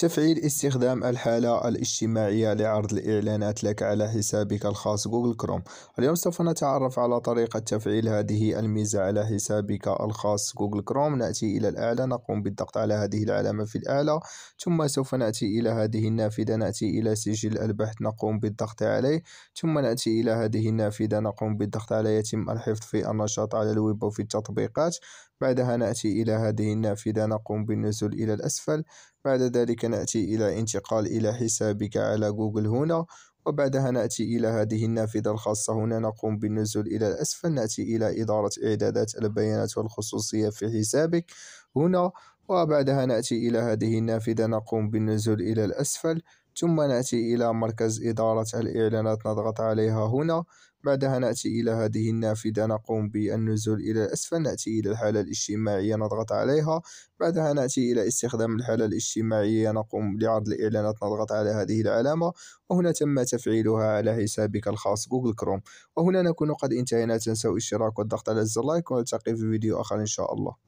تفعيل استخدام الحالة الاجتماعية لعرض الإعلانات لك على حسابك الخاص جوجل كروم اليوم سوف نتعرف على طريقة تفعيل هذه الميزة على حسابك الخاص جوجل كروم نأتي إلى الأعلى نقوم بالضغط على هذه العلامة في الأعلى ثم سوف نأتي إلى هذه النافذة نأتي إلى سجل البحث نقوم بالضغط عليه ثم نأتي إلى هذه النافذة نقوم بالضغط على يتم الحفظ في النشاط على الويب وفي التطبيقات بعدها نأتي إلى هذه النافذة نقوم بالنزول إلى الأسفل بعد ذلك نأتي إلى انتقال إلى حسابك على جوجل هنا وبعدها نأتي إلى هذه النافذة الخاصة هنا نقوم بالنزول إلى الأسفل نأتي إلى إدارة إعدادات البيانات والخصوصية في حسابك هنا وبعدها نأتي إلى هذه النافذة نقوم بالنزول إلى الأسفل ثم نأتي إلى مركز إدارة الإعلانات نضغط عليها هنا بعدها نأتي إلى هذه النافذة نقوم بالنزول إلى الأسفل نأتي إلى الحالة الاجتماعية نضغط عليها بعدها نأتي إلى استخدام الحالة الاجتماعية نقوم لعرض الإعلانات نضغط على هذه العلامة وهنا تم تفعيلها على حسابك الخاص جوجل كروم وهنا نكون قد انتهينا تنسوا الاشتراك والضغط على الزر لايك ونلتقي في فيديو آخر إن شاء الله